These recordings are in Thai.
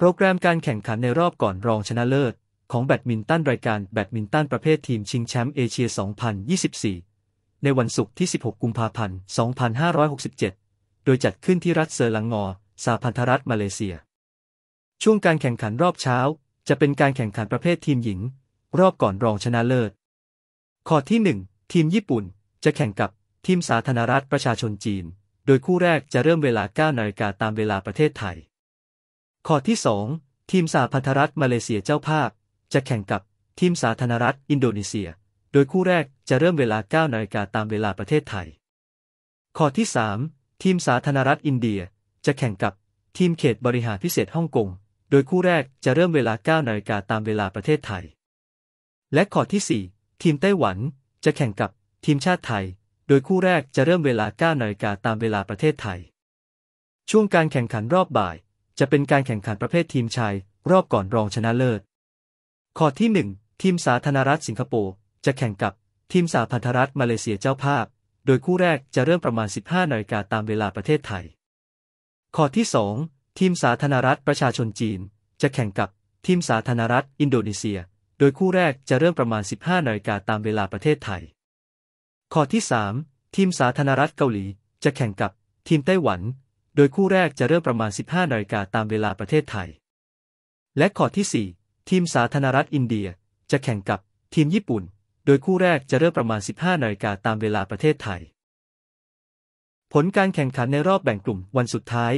โปรแกรมการแข่งขันในรอบก่อนรองชนะเลิศ ของแบดมินตันรายการแบดมินตันประเภททีมชิงแชมป์เอเชีย 2024 ในวันศุกร์ที่ 16 กุมภาพันธ์ 2567 โดยจัดขึ้นที่รัฐเซอร์ลังงอสาพันธรัฐมาเลเซีย ช่วงการแข่งขันรอบเช้า จะเป็นการแข่งขันประเภททีมหญิง รอบก่อนรองชนะเลิศ ข้อที่ 1 ทีมญี่ปุ่นจะแข่งกับทีมสาธารณรัฐประชาชนจีน โดยคู่แรกจะเริ่มเวลา9นาฬิกาตามเวลาประเทศไทยข้อที่2ทีมสาพันธรัฐมาเลเซียเจ้าภาพ จะแข่งกับทีมสาธารณรัฐอินโดนีเซีย โดยคู่แรกจะเริ่มเวลา9นาฬิกาตามเวลาประเทศไทยข้อที่ 3 ทีมสาธารณรัฐอินเดียจะแข่งกับทีมเขตบริหารพิเศษฮ่องกงโดยคู่แรกจะเริ่มเวลา9นาฬิกาตามเวลาประเทศไทย และข้อที่ 4 ทีมไต้หวัน จะแข่งกับทีมชาติไทย โดยคู่แรกจะเริ่มเวลา9นาฬิกาตามเวลาประเทศไทย ช่วงการแข่งขันรอบบ่ายจะเป็นการแข่งขันประเภททีมชายรอบก่อนรองชนะเลิศ ข้อที่ 1ทีมสาธารณรัฐสิงคโปร์ จะแข่งกับทีมสาพันธรัฐมาเลเซียเจ้าภาพ โดยคู่แรกจะเริ่มประมาณ 15นาฬิกาตามเวลาประเทศไทย ข้อที่ 2ทีมสาธารณรัฐประชาชนจีน จะแข่งกับทีมสาธารณรัฐอินโดนีเซีย โดยคู่แรกจะเริ่มประมาณ 15นาฬิกาตามเวลาประเทศไทย ข้อที่ 3ทีมสาธารณรัฐเกาหลี จะแข่งกับทีมไต้หวันโดยคู่แรกจะเริ่มประมาณ 15 นาฬิกาตามเวลาประเทศไทย และขอที่ 4 ทีมสาธารณรัฐอินเดียจะแข่งกับทีมญี่ปุ่น โดยคู่แรกจะเริ่มประมาณ 15 นาฬิกาตามเวลาประเทศไทย ผลการแข่งขันในรอบแบ่งกลุ่มวันสุดท้าย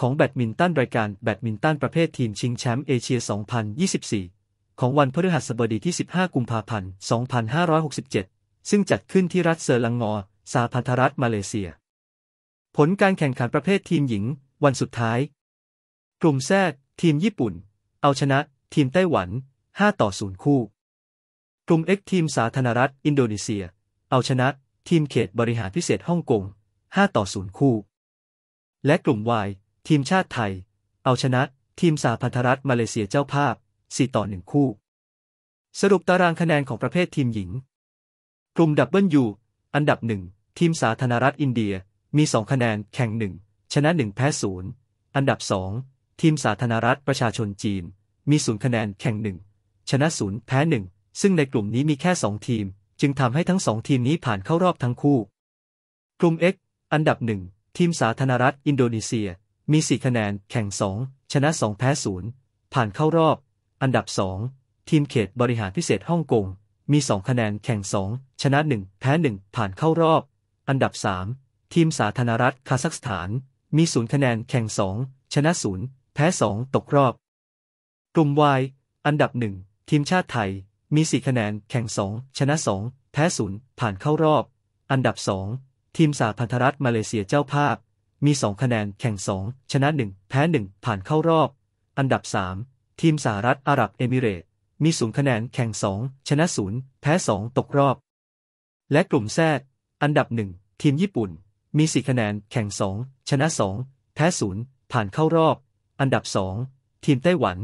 ของแบดมินตันรายการแบดมินตันประเภททีมชิงแชมป์เอเชีย 2024 ของวันพฤหัสบดีที่ 15 กุมภาพันธ์ 2567 ซึ่งจัดขึ้นที่รัฐเซอร์ลังงอ สาพันธรัฐมาเลเซียผลการแข่งขันประเภททีมหญิงวันสุดท้าย กลุ่มแซดทีมญี่ปุ่น เอาชนะทีมไต้หวัน 5 ต่อ 0 คู่ กลุ่มเกทีมสาธารณรัฐอินโดนีเซีย เอาชนะทีมเขตบริหารพิเศษฮ่องกง5ต่อ 0 คู่ และกลุ่มวายทีมชาติไทย เอาชนะทีมสาพันธรัฐมาเลเซียเจ้าภาพ 4 ต่อ 1 คู่ สรุปตารางคะแนนของประเภททีมหญิง กลุ่มดับเบิลยูอันดับหนึ่งทีมสาธารณรัฐอินเดียมีสองคะแนนแข่งหนึ่งชนะหนึ่งแพ้ศูนย์อันดับสองทีมสาธารณรัฐประชาชนจีน มีศูนย์คะแนนแข่งหนึ่งชนะศูนย์แพ้หนึ่งซึ่งในกลุ่มนี้มีแค่สองทีม จึงทำให้ทั้งสองทีมนี้ผ่านเข้ารอบทั้งคู่กลุ่ม X อันดับหนึ่งทีมสาธารณรัฐอินโดนีเซีย มีสี่คะแนนแข่งสองชนะสองแพ้ศูนย์ผ่านเข้ารอบ อันดับสองทีมเขตบริหารพิเศษฮ่องกงมีสองคะแนนแข่งสองชนะหนึ่งแพ้หนึ่งผ่านเข้ารอบ อันดับสามทีมสาธารณรัฐคาซัคสถาน มีศูนย์คะแนนแข่งสองชนะศูนย์แพ้สองตกรอบ กลุ่มวายอันดับหนึ่งทีมชาติไทย มีสี่คะแนนแข่งสองชนะสองแพ้ศูนย์ผ่านเข้ารอบ อันดับสองทีมสาพันธรัฐมาเลเซียเจ้าภาพ มีสองคะแนนแข่งสองชนะหนึ่งแพ้หนึ่งผ่านเข้ารอบ อันดับสามทีมสหรัฐอาหรับเอมิเรต มีศูนย์คะแนนแข่งสองชนะศูนย์แพ้สองตกรอบ และกลุ่มแซดอันดับหนึ่งทีมญี่ปุ่นมีสี่คะแนนแข่งสองชนะสองแพ้ศูนย์ผ่านเข้ารอบ อันดับสองทีมไต้หวัน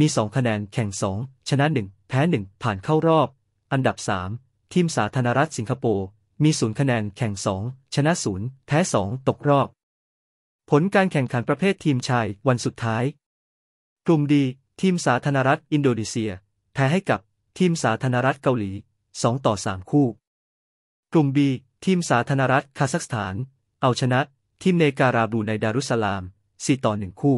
มีสองคะแนนแข่งสองชนะหนึ่งแพ้หนึ่งผ่านเข้ารอบ อันดับสามทีมสาธารณรัฐสิงคโปร์มีศูนย์คะแนนแข่งสองชนะศูนย์แพ้สองตกรอบ ผลการแข่งขันประเภททีมชายวันสุดท้ายกลุ่มดีทีมสาธารณรัฐอินโดนีเซีย แพ้ให้กับทีมสาธารณรัฐเกาหลี2ต่อ3คู่กลุ่ม B ทีมสาธารณรัฐคาซัคสถานเอาชนะ ทีมเนการาบูในดารุสลาม4ต่อ1คู่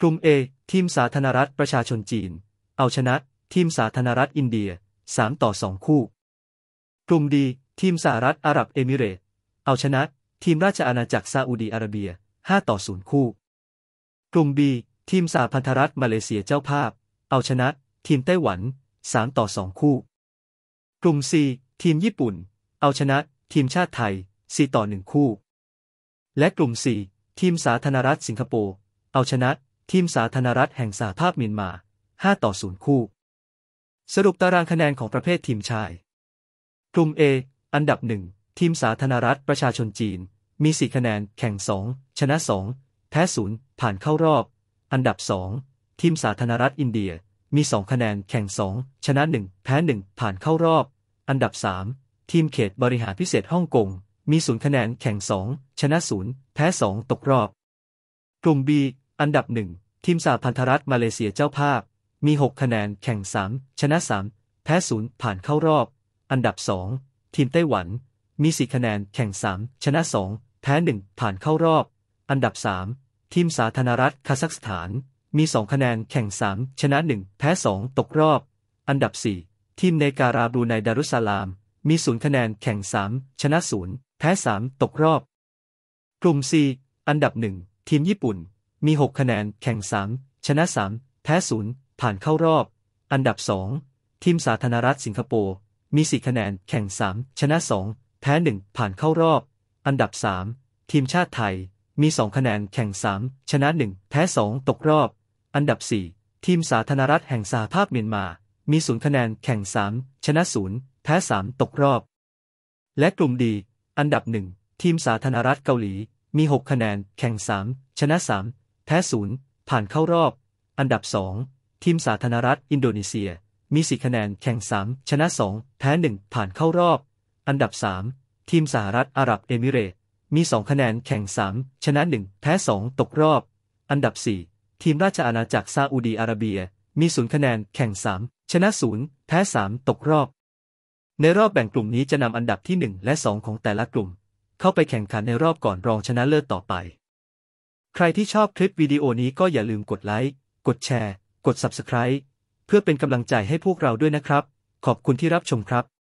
กลุ่ม A ทีมสาธารณรัฐประชาชนจีน เอาชนะ ทีมสาธารณรัฐอินเดีย3ต่อ2คู่ กลุ่ม D ทีมสหรัฐอาหรับเอมิเรต เอาชนะ ทีมราชอาณาจักรซาอุดีอาระเบีย 5 ต่อ0คู่ กลุ่ม B ทีมสาพันธรัฐมาเลเซียเจ้าภาพ เอาชนะ ทีมไต้หวัน3ต่อ2คู่ กลุ่ม C ทีมญี่ปุ่น เอาชนะ ทีมชาติไทย4 ต่อ 1 คู่ และกลุ่ม 4 ทีมสาธารณรัฐ สิงคโปร์เอาชนะ ทีม สาธารณรัฐ แห่งสหภาพเมียนมา 5 ต่อ 0 คู่ สรุปตารางคะแนนของประเภททีมชาย กลุ่ม A อันดับ 1 ทีมสาธารณรัฐ ประชาชนจีน มี 4 คะแนนแข่ง 2 ชนะ 2 แพ้0ผ่านเข้ารอบ อันดับ 2 ทีมสาธารณรัฐอินเดีย มี2คะแนนแข่ง2ชนะ 1แพ้1ผ่านเข้ารอบ อันดับ3ทีมเขตบริหารพิเศษฮ่องกงมีศูนย์คะแนนแข่งสอง ชนะศูนย์ แพ้สอง ตกรอบ กลุ่ม B อันดับหนึ่งทีมสาพันธรัฐมาเลเซียเจ้าภาพ มีหกคะแนนแข่งสาม ชนะสาม แพ้ศูนย์ ผ่านเข้ารอบ อันดับสองทีมไต้หวัน มีสี่คะแนนแข่งสาม ชนะสอง แพ้หนึ่งผ่านเข้ารอบ อันดับสามทีมสาธารณรัฐคาซัคสถาน มีสองคะแนนแข่งสาม ชนะหนึ่งแพ้สองตกรอบ อันดับสี่ทีมเนการาบูในดารุสซาลาม มีศูนย์คะแนนแข่งสาม ชนะศูนย์แพ้3 ตกรอบ กลุ่ม C อันดับ 1 ทีมญี่ปุ่น มี6คะแนน แข่ง3ชนะ3แพ้0ผ่านเข้ารอบ อันดับ2ทีมสาธารณรัฐสิงคโปร์ มี4คะแนน แข่ง3ชนะ2แพ้1ผ่านเข้ารอบ อันดับ3ทีมชาติไทย มี2คะแนนแข่ง3ชนะ1แพ้2ตกรอบ อันดับ4ทีมสาธารณรัฐแห่งสหภาพเมียนมา มีศูนย์คะแนนแข่ง3ชนะ0แพ้3ตกรอบ และกลุ่มดีอันดับหนึ่งทีมสาธารณรัฐเกาหลี มี 6 คะแนน แข่ง3ชนะ3แพ้ศูนย์ผ่านเข้ารอบ อันดับ2ทีมสาธารณรัฐอินโดนีเซีย มี4คะแนนแข่ง3ชนะ2แพ้1 ผ่านเข้ารอบ อันดับ 3 ทีมสหรัฐอาหรับเอมิเรต มี2คะแนนแข่ง3ชนะ 1แพ้2ตกรอบ อันดับ 4 ทีมราชอาณาจักรซาอุดีอาระเบีย มีศูนย์คะแนนแข่ง3ชนะ0แพ้3ตกรอบในรอบแบ่งกลุ่มนี้จะนำอันดับที่ 1 และ 2 ของแต่ละกลุ่ม เข้าไปแข่งขันในรอบก่อนรองชนะเลิศต่อไป ใครที่ชอบคลิปวิดีโอนี้ก็อย่าลืมกดไลค์ กดแชร์ กด Subscribe เพื่อเป็นกำลังใจให้พวกเราด้วยนะครับ ขอบคุณที่รับชมครับ